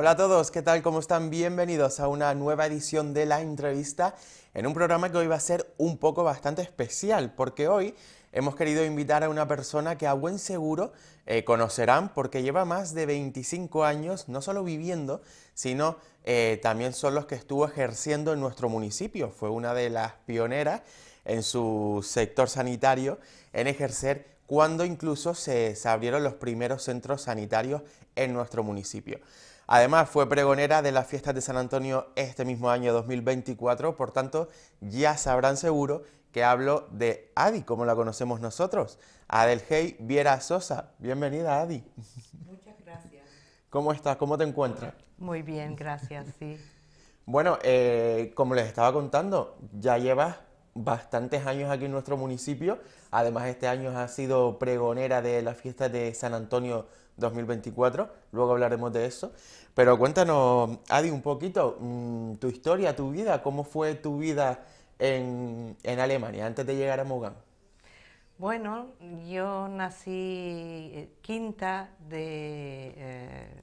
Hola a todos, ¿qué tal? ¿Cómo están? Bienvenidos a una nueva edición de La Entrevista en un programa que hoy va a ser un poco bastante especial porque hoy hemos querido invitar a una persona que a buen seguro eh, conocerán porque lleva más de 25 años no solo viviendo, sino eh, también son los que estuvo ejerciendo en nuestro municipio. Fue una de las pioneras en su sector sanitario en ejercer cuando incluso se abrieron los primeros centros sanitarios en nuestro municipio. Además, fue pregonera de las fiestas de San Antonio este mismo año 2024, por tanto, ya sabrán seguro que hablo de Adi, como la conocemos nosotros. Adelgey Viera Sosa, bienvenida Adi. Muchas gracias. ¿Cómo estás? ¿Cómo te encuentras? Muy bien, gracias, sí. Bueno, eh, como les estaba contando, ya llevas bastantes años aquí en nuestro municipio. Además, este año ha sido pregonera de la fiesta de San Antonio 2024. Luego hablaremos de eso. Pero cuéntanos, Adi, un poquito mm, tu historia, tu vida. ¿Cómo fue tu vida en, Alemania antes de llegar a Mogán? Bueno, yo nací eh, quinta de, eh,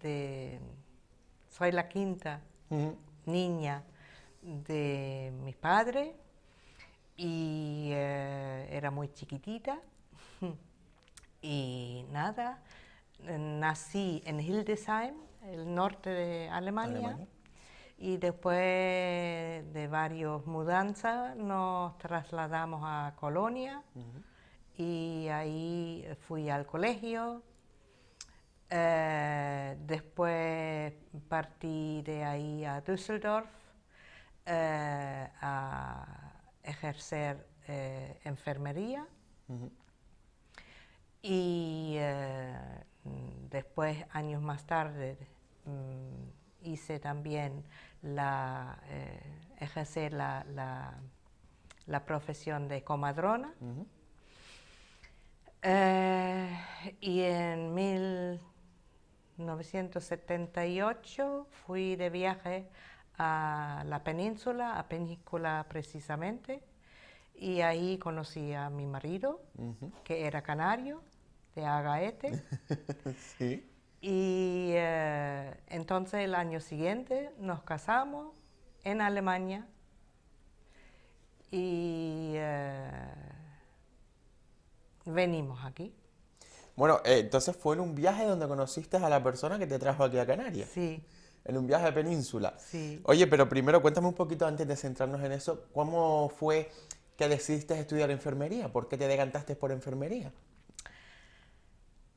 de soy la quinta niña de mis padres y eh, era muy chiquitita y nada, nací en Hildesheim, el norte de Alemania, y después de varios mudanzas nos trasladamos a Colonia y ahí fui al colegio. Eh, después partí de ahí a Düsseldorf eh, a ejercer eh, enfermería y eh, después, años más tarde, mm, hice también la, ejercer la, profesión de comadrona. y en 1978 fui de viaje a la península, a Península precisamente, y ahí conocí a mi marido, que era canario, de Agaete. sí. Y eh, entonces el año siguiente nos casamos en Alemania y eh, venimos aquí. Bueno, eh, entonces fue en un viaje donde conociste a la persona que te trajo aquí a Canarias. Sí en un viaje a Península. Oye, pero primero cuéntame un poquito antes de centrarnos en eso, ¿cómo fue que decidiste estudiar enfermería? ¿Por qué te decantaste por enfermería?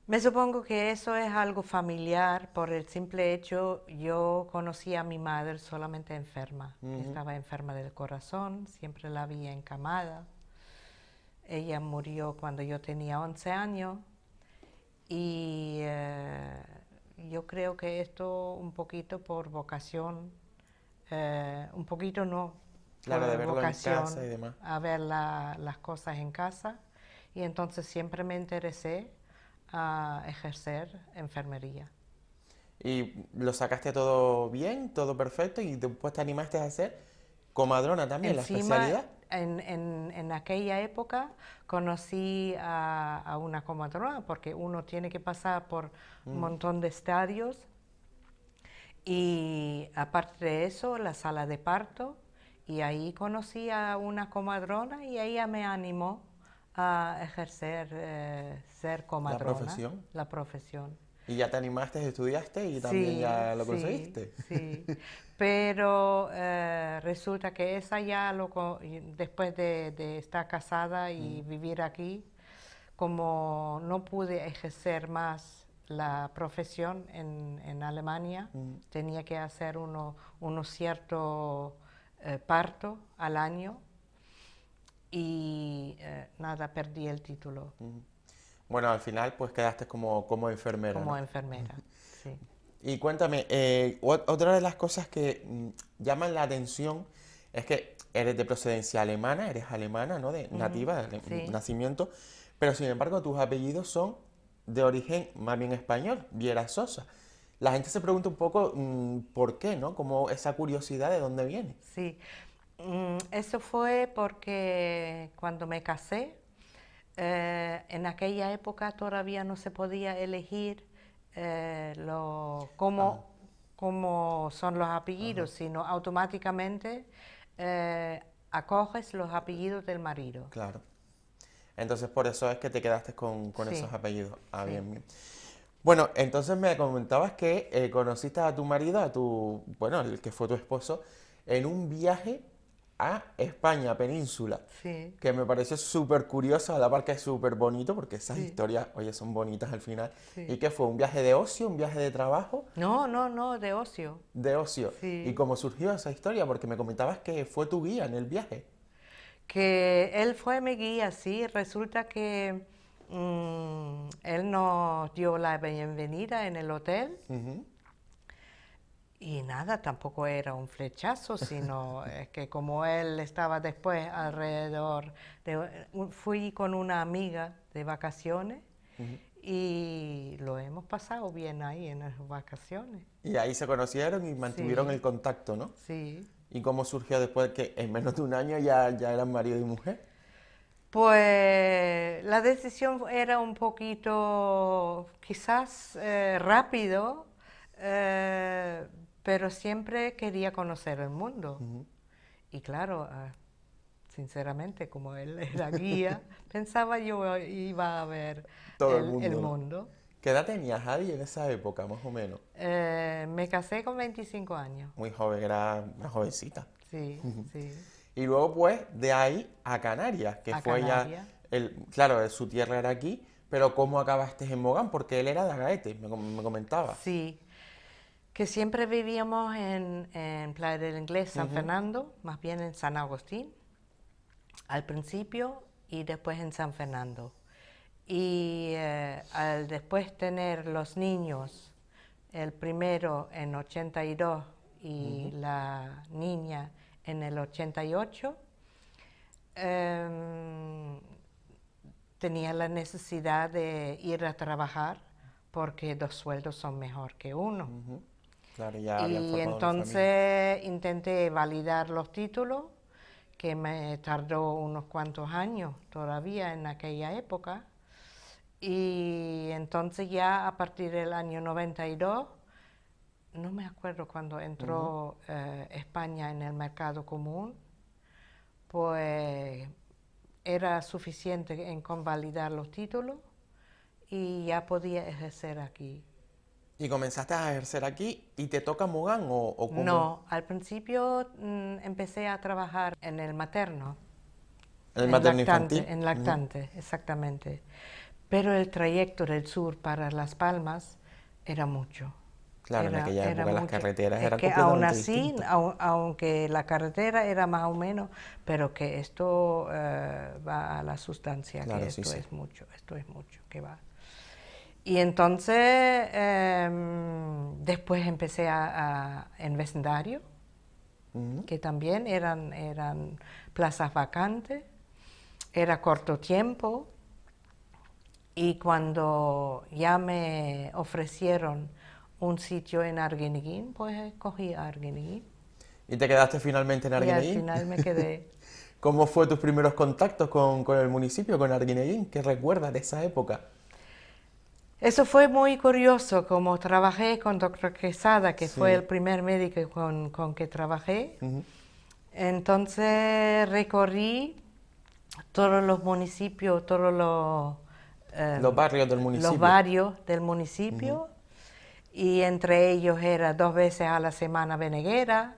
Me supongo que eso es algo familiar por el simple hecho, yo conocí a mi madre solamente enferma. Estaba enferma del corazón, siempre la vi encamada. Ella murió cuando yo tenía 11 años y eh, yo creo que esto un poquito por vocación, eh, un poquito no, claro, por de vocación, y demás. a ver las cosas en casa. Y entonces siempre me interesé a ejercer enfermería. ¿Y lo sacaste todo bien, todo perfecto y después te animaste a hacer comadrona también, la especialidad? en, aquella época conocí a, una comadrona, porque uno tiene que pasar por un mm. montón de estadios. Y aparte de eso, la sala de parto. Y ahí conocí a una comadrona y ella me animó a ejercer, eh, ser comadrona. profesión? La profesión. Y ya te animaste, estudiaste y también ya lo conseguiste. Sí, sí. pero eh, resulta que esa ya, lo, después de, estar casada y mm. vivir aquí, como no pude ejercer más la profesión en, Alemania, mm. tenía que hacer uno, cierto eh, parto al año y eh, nada, perdí el título. Mm. Bueno, al final pues quedaste como, como enfermera. Como enfermera, sí. Y cuéntame, eh, otra de las cosas que mm, llaman la atención es que eres de procedencia alemana, eres alemana, ¿no? De nativa, de nacimiento, pero sin embargo tus apellidos son de origen más bien español, Viera Sosa. La gente se pregunta un poco mm, por qué, ¿no? Como esa curiosidad de dónde viene. Sí, mm, eso fue porque cuando me casé, eh, en aquella época todavía no se podía elegir eh, ah. cómo, son los apellidos, sino automáticamente eh, acoges los apellidos del marido. Claro. Entonces por eso es que te quedaste con, esos apellidos. Ah, bien, Bueno, entonces me comentabas que eh, conociste a tu marido, a tu, bueno, el que fue tu esposo, en un viaje a España, península, que me pareció súper curioso, a la par que es súper bonito, porque esas historias, oye, son bonitas al final. ¿Y qué fue? ¿Un viaje de ocio? ¿Un viaje de trabajo? No, no, no, de ocio. De ocio. ¿Y cómo surgió esa historia? Porque me comentabas que fue tu guía en el viaje. Que él fue mi guía, sí. Resulta que mm, él nos dio la bienvenida en el hotel. Y nada, tampoco era un flechazo, sino es eh, que como él estaba después alrededor, de, fui con una amiga de vacaciones y lo hemos pasado bien ahí en las vacaciones. Y ahí se conocieron y mantuvieron el contacto, ¿no? Sí. ¿Y cómo surgió después que en menos de un año ya, ya eran marido y mujer? Pues la decisión era un poquito quizás eh, rápido. Eh, pero siempre quería conocer el mundo. Y claro, ah, sinceramente, como él era guía, pensaba yo iba a ver Todo el, mundo. ¿Qué edad tenía Javi en esa época, más o menos? Eh, me casé con 25 años. Muy joven, era una jovencita. Sí, sí. Y luego, pues, de ahí a Canarias, que fue Canarias. el, claro, su tierra era aquí, pero ¿cómo acabaste en Mogán? Porque él era de Agaete, me, me comentaba. Sí, que siempre vivíamos en, en Playa del Inglés, San Fernando, más bien en San Agustín, al principio y después en San Fernando. Y eh, al después tener los niños, el primero en 82 y la niña en el 88, em, tenía la necesidad de ir a trabajar porque dos sueldos son mejor que uno y entonces intenté validar los títulos, que me tardó unos cuantos años todavía en aquella época. Y entonces ya a partir del año 92, no me acuerdo cuando entró eh, España en el mercado común, pues era suficiente en convalidar los títulos y ya podía ejercer aquí. ¿Y comenzaste a ejercer aquí y te toca Mugan o, o No, al principio mm, empecé a trabajar en el materno. ¿El en materno lactante, infantil? En lactante, exactamente. Pero el trayecto del sur para Las Palmas era mucho. Claro, en aquella las carreteras que aún así, aunque la carretera era más o menos, pero que esto eh, va a la sustancia, que esto es mucho, esto es mucho, que va. Y entonces em, después empecé a, en vecindario, que también eran, eran plazas vacantes, era corto tiempo. Y cuando ya me ofrecieron un sitio en Arguineguín, pues cogí Arguineguín. ¿Y te quedaste finalmente en Arguineguín? Y al final me quedé. ¿Cómo fue tus primeros contactos con, con el municipio, con Arguineguín? ¿Qué recuerdas de esa época? Eso fue muy curioso, como trabajé con doctor Quesada, que fue el primer médico con, con que trabajé. Entonces recorrí todos los municipios, todos los... Eh, barrios del municipio. Los del municipio. Y entre ellos era dos veces a la semana Beneguera,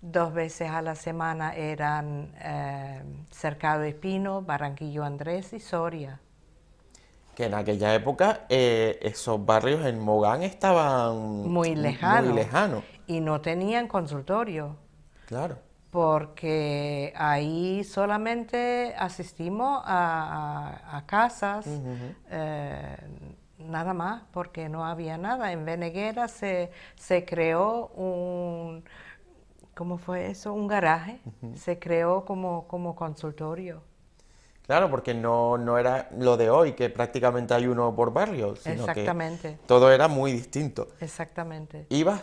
dos veces a la semana eran eh, Cercado Espino, Barranquillo Andrés y Soria que en aquella época eh, esos barrios en Mogán estaban muy lejanos. Y no tenían consultorio. Claro. Porque ahí solamente asistimos a, casas, eh, nada más, porque no había nada. En Veneguera se, se creó un, ¿cómo fue eso? Un garaje. Se creó como consultorio. Claro, porque no, no era lo de hoy, que prácticamente hay uno por barrio, sino Exactamente. todo era muy distinto. Exactamente. Ibas,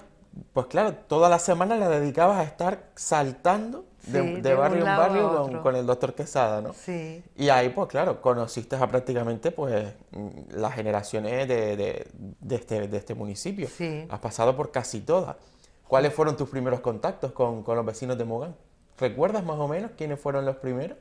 pues claro, toda la semana la dedicabas a estar saltando de, barrio en barrio con, el doctor Quesada, ¿no? Sí. Y ahí, pues claro, conociste a prácticamente pues las generaciones de, de este, de este municipio. Sí. Has pasado por casi todas. ¿Cuáles fueron tus primeros contactos con, con los vecinos de Mogán? ¿Recuerdas más o menos quiénes fueron los primeros?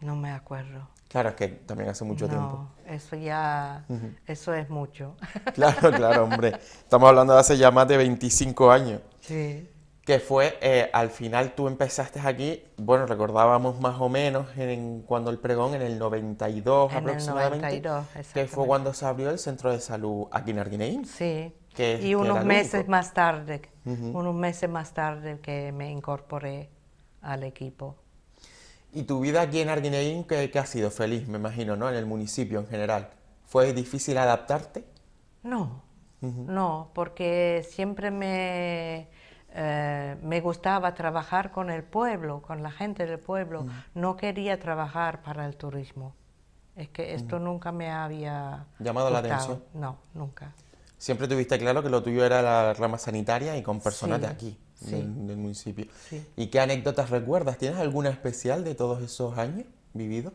No me acuerdo. Claro, es que también hace mucho tiempo. Eso ya, eso es mucho. Claro, claro, hombre. Estamos hablando de hace ya más de 25 años. Sí. Que fue, eh, al final tú empezaste aquí, bueno, recordábamos más o menos en, cuando el pregón, en el 92 en aproximadamente. El 92, que fue cuando se abrió el centro de salud aquí en Sí. y unos meses más tarde, unos meses más tarde que me incorporé al equipo. ¿Y tu vida aquí en Arguineguín que, ha sido feliz, me imagino, ¿no? En el municipio en general. ¿Fue difícil adaptarte? No, no, porque siempre me, eh, me gustaba trabajar con el pueblo, con la gente del pueblo. No quería trabajar para el turismo. Es que esto nunca me había... ¿Llamado la atención? No, nunca. Siempre tuviste claro que lo tuyo era la rama sanitaria y con personas de aquí del, municipio. ¿Y qué anécdotas recuerdas? ¿Tienes alguna especial de todos esos años vividos?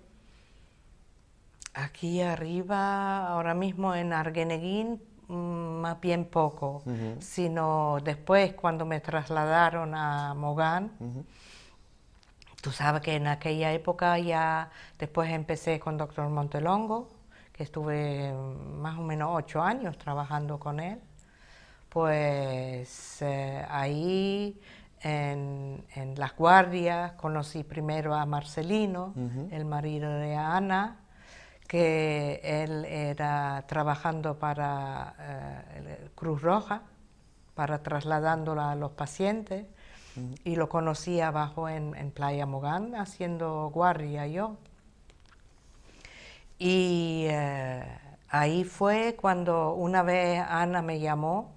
Aquí arriba, ahora mismo en Argeneguín, mm, más bien poco, sino después cuando me trasladaron a Mogán. Tú sabes que en aquella época ya después empecé con doctor Montelongo, que estuve mm, más o menos ocho años trabajando con él pues eh, ahí en, Las Guardias conocí primero a Marcelino, el marido de Ana, que él era trabajando para eh, eh, Cruz Roja, para trasladándola a los pacientes, y lo conocí abajo en, Playa Mogán, haciendo guardia yo. Y ahí fue cuando una vez Ana me llamó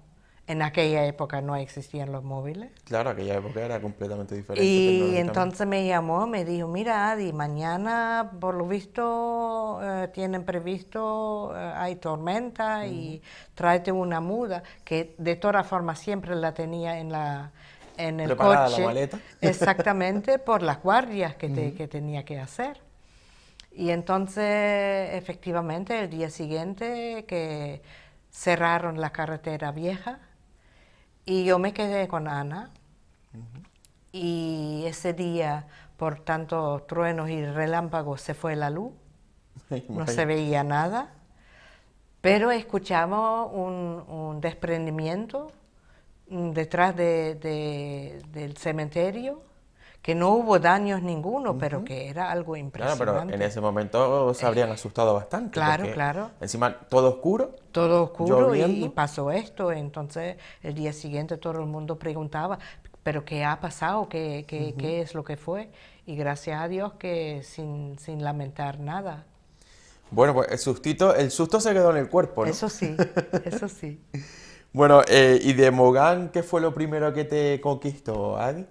en aquella época no existían los móviles. Claro, aquella época era completamente diferente. Y entonces me llamó, me dijo, mira, Adi, mañana por lo visto eh, tienen previsto, eh, hay tormenta y tráete una muda, que de todas formas siempre la tenía en la en el Preparada la maleta. Exactamente, por las guardias que, que tenía que hacer. Y entonces, efectivamente, el día siguiente que cerraron la carretera vieja, y yo me quedé con Ana. Y ese día, por tantos truenos y relámpagos, se fue la luz. no se veía nada. Pero escuchamos un, desprendimiento mm, detrás del cementerio que no hubo daños ninguno, pero que era algo impresionante. Claro, pero en ese momento se habrían eh, asustado bastante. Claro, claro. Encima, todo oscuro. Todo oscuro y, pasó esto. Entonces, el día siguiente todo el mundo preguntaba, pero ¿qué ha pasado? ¿Qué, qué, es lo que fue? Y gracias a Dios que sin, sin lamentar nada. Bueno, pues el, sustito, el susto se quedó en el cuerpo, ¿no? Eso sí, eso sí. bueno, eh, ¿y de Mogán qué fue lo primero que te conquistó, Adi?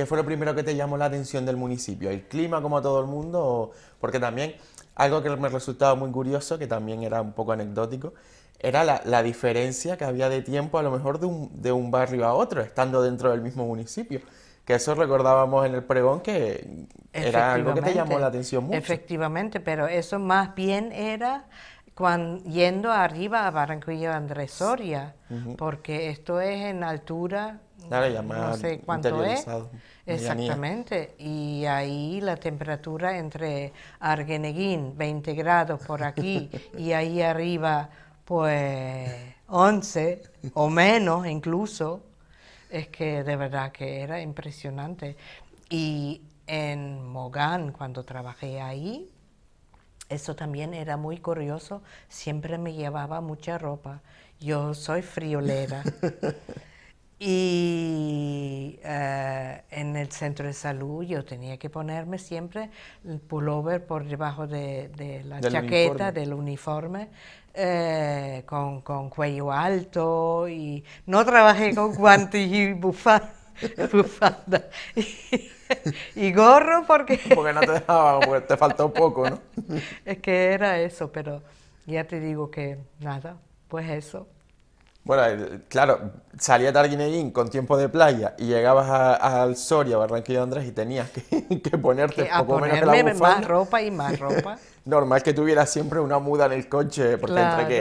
¿Qué fue lo primero que te llamó la atención del municipio? ¿El clima como todo el mundo? Porque también algo que me resultaba muy curioso, que también era un poco anecdótico, era la, diferencia que había de tiempo a lo mejor de un, de un, barrio a otro, estando dentro del mismo municipio. Que eso recordábamos en el pregón que era algo que te llamó la atención mucho. Efectivamente, pero eso más bien era cuando, yendo arriba a Barranquilla Andrés Soria, porque esto es en altura no sé cuánto es. Exactamente. Y ahí la temperatura entre Argeneguín, 20 grados por aquí, y ahí arriba, pues 11 o menos incluso. Es que de verdad que era impresionante. Y en Mogán, cuando trabajé ahí, eso también era muy curioso. Siempre me llevaba mucha ropa. Yo soy friolera. Y eh, en el centro de salud yo tenía que ponerme siempre el pullover por debajo de, la chaqueta, del uniforme, eh, con, cuello alto y no trabajé con guantes y bufanda. Y, gorro porque... Porque no te dejaba, porque te faltó poco, ¿no? es que era eso, pero ya te digo que nada, pues eso. Bueno, eh, claro, salía Targuinellín con tiempo de playa y llegabas al Soria, Barranquilla Andrés y tenías que, ponerte un poco menos la más ropa y más ropa. Normal que tuvieras siempre una muda en el coche, porque entre que...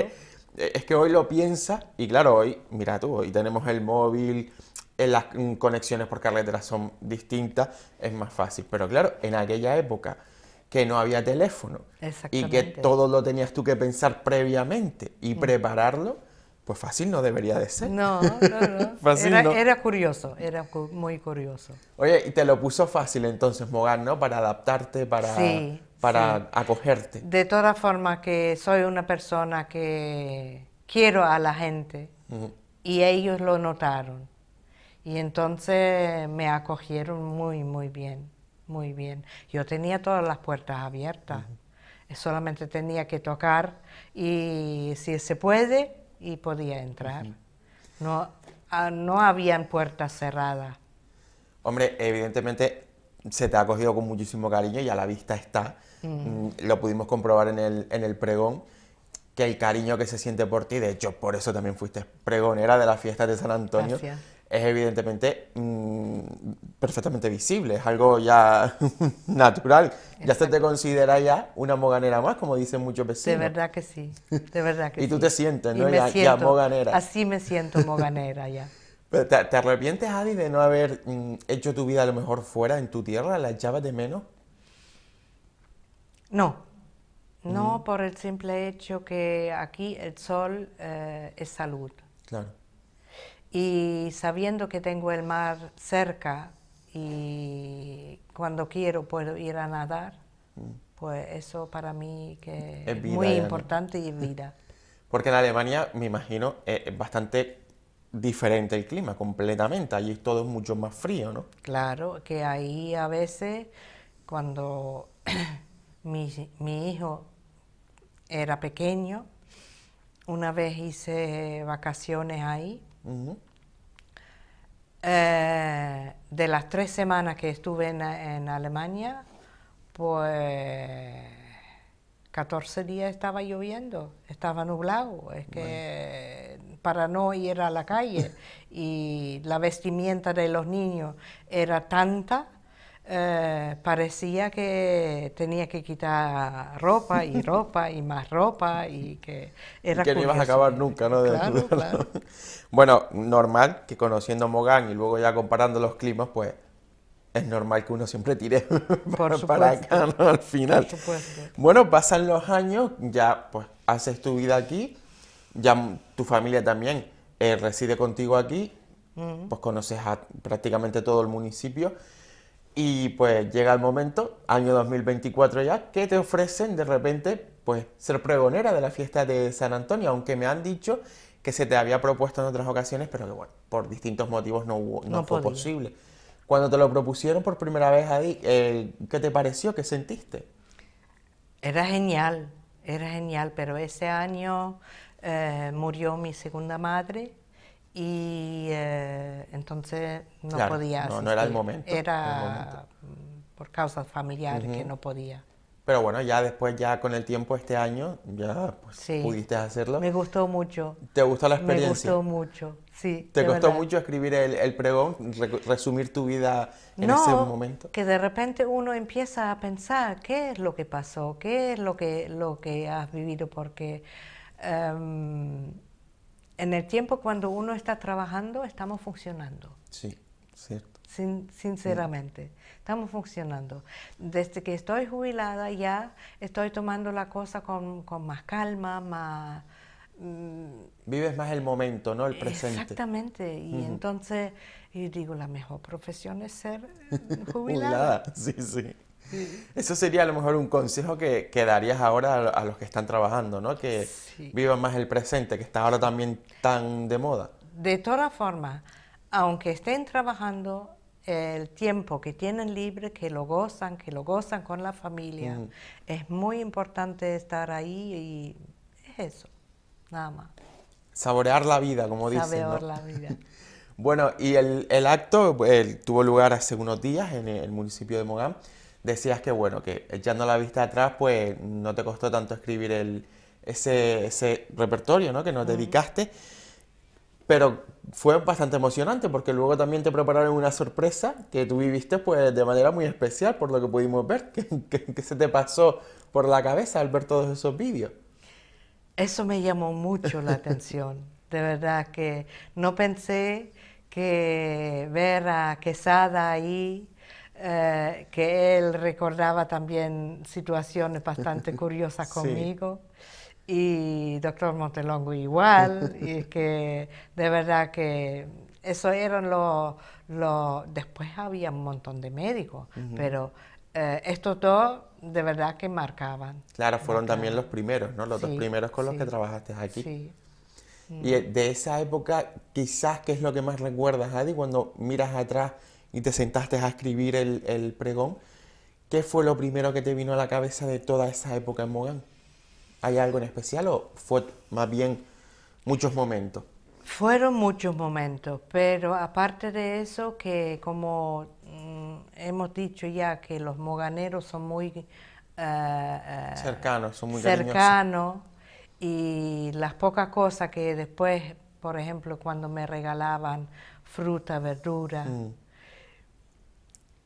Eh, es que hoy lo piensas y claro, hoy, mira tú, hoy tenemos el móvil, eh, las mm, conexiones por carretera son distintas, es más fácil. Pero claro, en aquella época que no había teléfono y que todo lo tenías tú que pensar previamente y mm. prepararlo pues fácil no debería de ser. No, no, no. era, curioso, era muy curioso. Oye, y te lo puso fácil entonces, Mogán, ¿no? Para adaptarte, para, para acogerte. De todas formas, que soy una persona que quiero a la gente y ellos lo notaron. Y entonces me acogieron muy, muy bien, muy bien. Yo tenía todas las puertas abiertas, solamente tenía que tocar y si se puede, y podía entrar. No, había ah, no habían puertas cerradas. Hombre, evidentemente se te ha cogido con muchísimo cariño y a la vista está. Mm. Mm, lo pudimos comprobar en el, en el, pregón, que el cariño que se siente por ti, de hecho, por eso también fuiste pregonera de la fiesta de San Antonio es evidentemente mm, perfectamente visible, es algo ya natural. Ya se te considera ya una moganera más, como dicen muchos vecinos. De verdad que sí, de verdad que y sí. Y tú te sientes, ¿no? Ya, moganera. Así me siento moganera ya. Pero te, arrepientes, Adi, de no haber mm, hecho tu vida a lo mejor fuera, en tu tierra? ¿La echabas de menos? No, no mm. por el simple hecho que aquí el sol eh, es salud. Claro y sabiendo que tengo el mar cerca y cuando quiero puedo ir a nadar, mm. pues eso para mí que es, muy importante y vida. Porque en Alemania, me imagino, es bastante diferente el clima completamente, allí todo es mucho más frío, ¿no? Claro, que ahí a veces cuando mi, mi hijo era pequeño, una vez hice vacaciones ahí, eh, de las tres semanas que estuve en, Alemania, pues 14 días estaba lloviendo, estaba nublado, es que para no ir a la calle y la vestimenta de los niños era tanta eh, parecía que tenía que quitar ropa y ropa y más ropa y que era que no ibas a acabar nunca, ¿no? claro, claro. Bueno, normal que conociendo Mogán y luego ya comparando los climas, pues es normal que uno siempre tire Por para acá ¿no? al final. bueno, pasan los años, ya pues haces tu vida aquí, ya tu familia también eh, reside contigo aquí, mm. pues conoces a prácticamente todo el municipio. Y pues llega el momento, año 2024 ya, que te ofrecen de repente pues ser pregonera de la fiesta de San Antonio, aunque me han dicho que se te había propuesto en otras ocasiones, pero que bueno, por distintos motivos no, no, fue posible. Cuando te lo propusieron por primera vez ahí, eh, ¿qué te pareció? ¿Qué sentiste? Era genial, era genial, pero ese año eh, murió mi segunda madre y eh, entonces no podía asistir. No, no, era el momento. Era por causas familiares que no podía. Pero bueno, ya después, ya con el tiempo este año, ya pues, pudiste hacerlo. Me gustó mucho. ¿Te gustó la experiencia? Me gustó mucho, sí. ¿Te costó mucho escribir el, pregón, resumir tu vida en ese momento? que de repente uno empieza a pensar qué es lo que pasó, qué es lo que, lo que has vivido, porque... Em, en el tiempo cuando uno está trabajando, estamos funcionando. Sí, cierto. sinceramente, estamos funcionando. Desde que estoy jubilada ya estoy tomando la cosa con, más calma, más... Mm, Vives más el momento, ¿no? El presente. Exactamente. Y entonces, digo, la mejor profesión es ser jubilada. jubilada, sí, sí. Eso sería a lo mejor un consejo que, darías ahora a, los que están trabajando, ¿no? Que vivan más el presente, que está ahora también tan de moda. De todas formas, aunque estén trabajando, el tiempo que tienen libre, que lo gozan, que lo gozan con la familia. Mm. Es muy importante estar ahí y es eso, nada más. Saborear la vida, como dicen. Saborear la vida. bueno, y el, acto eh, tuvo lugar hace unos días en el municipio de Mogán decías que, bueno, que echando la vista atrás, pues no te costó tanto escribir el, ese, repertorio, ¿no? Que nos dedicaste. Pero fue bastante emocionante porque luego también te prepararon una sorpresa que tú viviste pues de manera muy especial por lo que pudimos ver. que se te pasó por la cabeza al ver todos esos vídeos? Eso me llamó mucho la atención. De verdad que no pensé que ver a Quesada ahí eh, que él recordaba también situaciones bastante curiosas conmigo. Y doctor Montelongo igual, y que de verdad que eso eran los... Lo, después había un montón de médicos, pero eh, estos dos de verdad que marcaban. Claro, fueron también los primeros, ¿no? Los dos primeros con los que trabajaste aquí. Sí. Y mm. de esa época, quizás, ¿qué es lo que más recuerdas, Adi, cuando miras atrás y te sentaste a escribir el, pregón, ¿qué fue lo primero que te vino a la cabeza de toda esa época en Mogán? ¿Hay algo en especial o fue más bien muchos momentos? Fueron muchos momentos, pero aparte de eso, que como mm, hemos dicho ya, que los moganeros son muy... Eh, eh, cercanos, son muy cercanos. Y las pocas cosas que después, por ejemplo, cuando me regalaban fruta, verdura, mm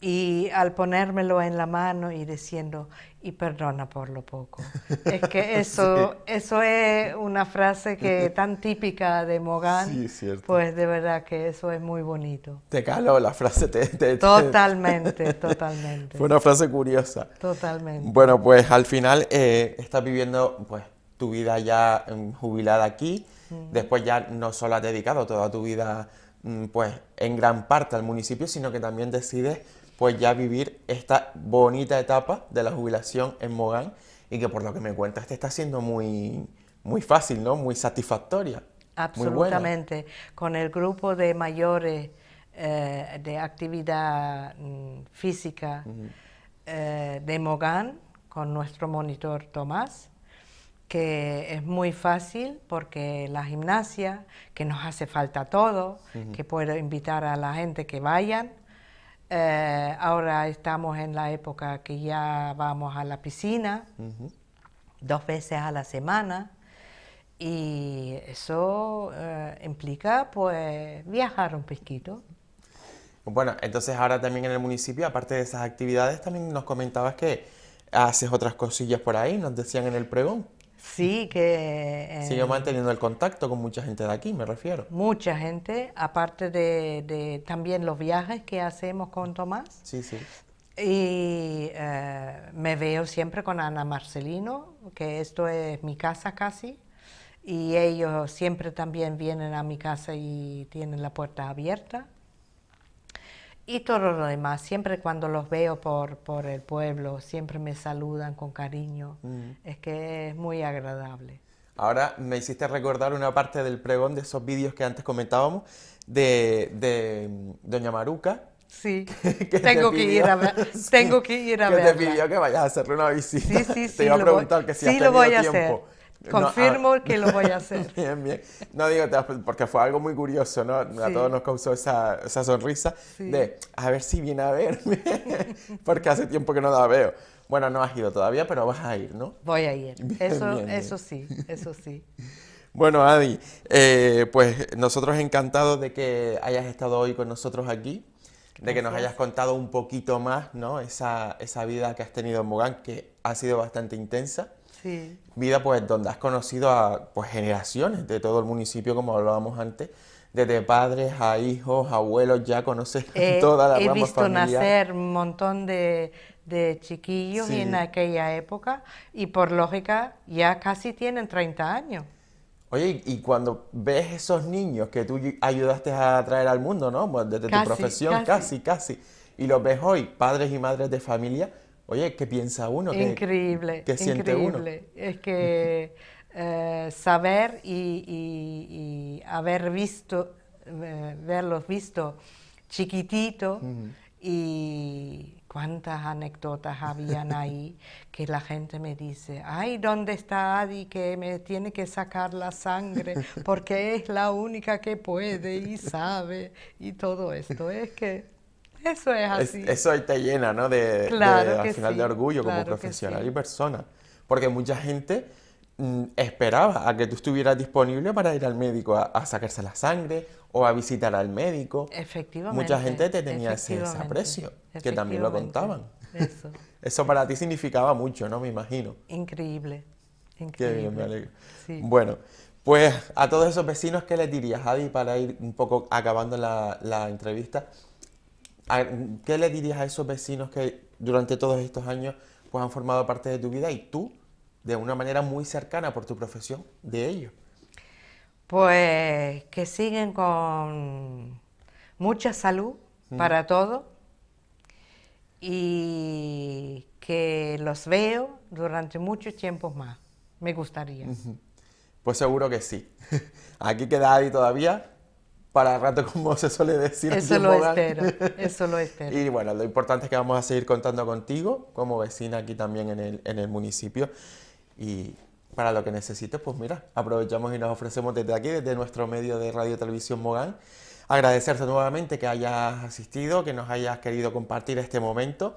y al ponérmelo en la mano y diciendo, y perdona por lo poco. Es que eso, eso es una frase que tan típica de Mogán. Sí, pues de verdad que eso es muy bonito. Te caló la frase. totalmente, totalmente. Fue una frase curiosa. Totalmente. Bueno, pues al final eh, estás viviendo pues, tu vida ya mm, jubilada aquí. Mm. Después ya no solo has dedicado toda tu vida mm, pues, en gran parte al municipio, sino que también decides pues ya vivir esta bonita etapa de la jubilación en Mogán y que por lo que me cuentas te está siendo muy, muy fácil, ¿no? Muy satisfactoria. Absolutamente. Muy buena. Con el grupo de mayores eh, de actividad mm, física eh, de Mogán, con nuestro monitor Tomás, que es muy fácil porque la gimnasia, que nos hace falta todo, que puedo invitar a la gente que vayan, eh, ahora estamos en la época que ya vamos a la piscina dos veces a la semana y eso eh, implica pues viajar un pesquito. Bueno, entonces ahora también en el municipio, aparte de esas actividades, también nos comentabas que haces otras cosillas por ahí, nos decían en el pregón. Sí, que... Eh, manteniendo el contacto con mucha gente de aquí, me refiero. Mucha gente, aparte de, también los viajes que hacemos con Tomás. Sí, sí. Y eh, me veo siempre con Ana Marcelino, que esto es mi casa casi, y ellos siempre también vienen a mi casa y tienen la puerta abierta y todo lo demás. Siempre cuando los veo por, por el pueblo, siempre me saludan con cariño. Mm. Es que es muy agradable. Ahora me hiciste recordar una parte del pregón de esos vídeos que antes comentábamos de, de mm, Doña Maruca. Sí, tengo, que ir a ver, tengo que ir a ver. te pidió que vayas a hacerle una visita. Sí, sí, sí. Te iba a preguntar que si sí lo voy a Confirmo ah. que lo voy a hacer. bien, bien. No digo, porque fue algo muy curioso, ¿no? A todos nos causó esa, esa sonrisa de, a ver si viene a verme, porque hace tiempo que no la veo. Bueno, no has ido todavía, pero vas a ir, ¿no? Voy a ir. eso, eso sí, eso sí. Bueno, Adi, eh, pues nosotros encantados de que hayas estado hoy con nosotros aquí, de que nos hayas contado un poquito más, ¿no? Esa, esa vida que has tenido en Mogán, que ha sido bastante intensa. Vida pues donde has conocido a pues, generaciones de todo el municipio, como hablábamos antes, desde padres a hijos, abuelos, ya conoces toda la He visto nacer un montón de, chiquillos en aquella época y por lógica ya casi tienen 30 años. Oye, y cuando ves esos niños que tú ayudaste a traer al mundo, ¿no? Pues, desde tu profesión, casi, casi, y los ves hoy, padres y madres de familia, Oye, ¿qué piensa uno? increíble. ¿Qué siente increíble. Es que eh, saber y, haber visto, eh, verlos visto chiquitito y cuántas anécdotas habían ahí que la gente me dice, ay, ¿dónde está Adi que me tiene que sacar la sangre porque es la única que puede y sabe y todo esto? Es que Eso es así. eso te llena, ¿no? De, al final de orgullo como profesional y persona. Porque mucha gente mm, esperaba a que tú estuvieras disponible para ir al médico a, sacarse la sangre o a visitar al médico. Efectivamente. Mucha gente te tenía ese, aprecio, que también lo contaban. Eso. eso para ti significaba mucho, ¿no? Me imagino. Increíble. Increíble. Qué bien, me alegro. Bueno, pues a todos esos vecinos, ¿qué les dirías, Adi, para ir un poco acabando la entrevista? ¿Qué le dirías a esos vecinos que durante todos estos años pues, han formado parte de tu vida y tú, de una manera muy cercana por tu profesión, de ellos? Pues que siguen con mucha salud mm. para todos y que los veo durante muchos tiempos más. Me gustaría. Pues seguro que sí. Aquí queda Adi todavía para rato, como se suele decir. Eso lo espero, eso lo espero. y bueno, lo importante es que vamos a seguir contando contigo como vecina aquí también en el, en el municipio. Y para lo que necesites, pues mira, aprovechamos y nos ofrecemos desde aquí, desde nuestro medio de Radio Televisión Mogán. Agradecerte nuevamente que hayas asistido, que nos hayas querido compartir este momento.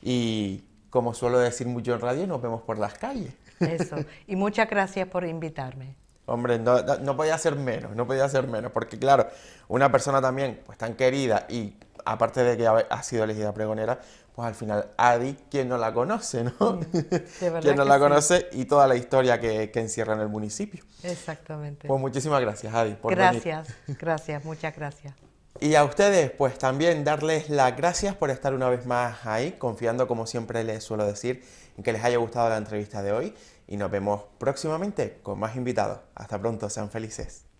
Y como suelo decir mucho en radio, nos vemos por las calles. Eso. Y muchas gracias por invitarme. Hombre, no, podía ser menos, no podía ser menos, porque claro, una persona también pues tan querida y aparte de que ha sido elegida pregonera, pues al final Adi, ¿quién no la conoce, ¿no? Mm, ¿Quién no la conoce y toda la historia que, encierra en el municipio. Exactamente. Pues muchísimas gracias, Adi. Por gracias, gracias, muchas gracias. Y a ustedes, pues también darles las gracias por estar una vez más ahí, confiando, como siempre les suelo decir, en que les haya gustado la entrevista de hoy y nos vemos próximamente con más invitados. Hasta pronto, sean felices.